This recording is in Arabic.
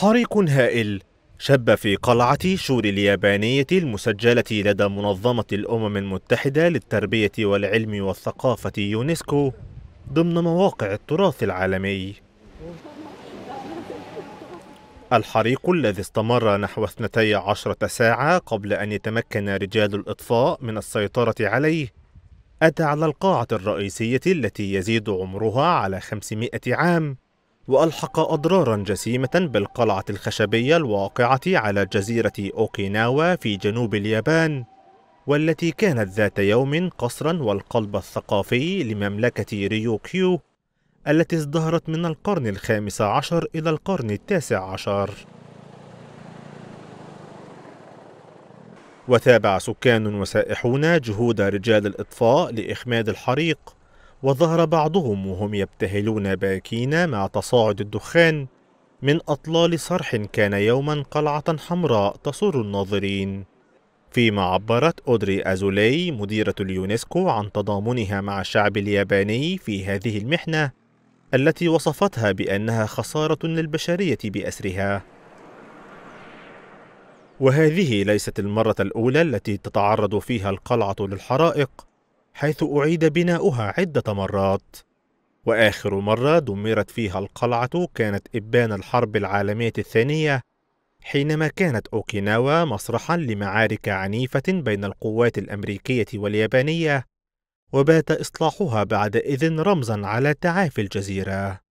حريق هائل شب في قلعة شور اليابانية المسجلة لدى منظمة الأمم المتحدة للتربية والعلم والثقافة يونسكو ضمن مواقع التراث العالمي الحريق الذي استمر نحو 12 ساعة قبل أن يتمكن رجال الإطفاء من السيطرة عليه أتى على القاعة الرئيسية التي يزيد عمرها على 500 عام وألحق أضرارا جسيمة بالقلعة الخشبية الواقعة على جزيرة أوكيناوا في جنوب اليابان والتي كانت ذات يوم قصرا والقلب الثقافي لمملكة ريوكيو التي ازدهرت من القرن الخامس عشر إلى القرن التاسع عشر وتابع سكان وسائحون جهود رجال الإطفاء لإخماد الحريق وظهر بعضهم وهم يبتهلون باكين مع تصاعد الدخان من أطلال صرح كان يوما قلعة حمراء تسر الناظرين فيما عبرت أودري أزولي مديرة اليونسكو عن تضامنها مع الشعب الياباني في هذه المحنة التي وصفتها بأنها خسارة للبشرية بأسرها وهذه ليست المرة الأولى التي تتعرض فيها القلعة للحرائق حيث أعيد بناؤها عدة مرات وآخر مرة دمرت فيها القلعة كانت إبان الحرب العالمية الثانية حينما كانت أوكيناوا مسرحا لمعارك عنيفة بين القوات الأمريكية واليابانية وبات إصلاحها بعد إذن رمزا على تعافي الجزيرة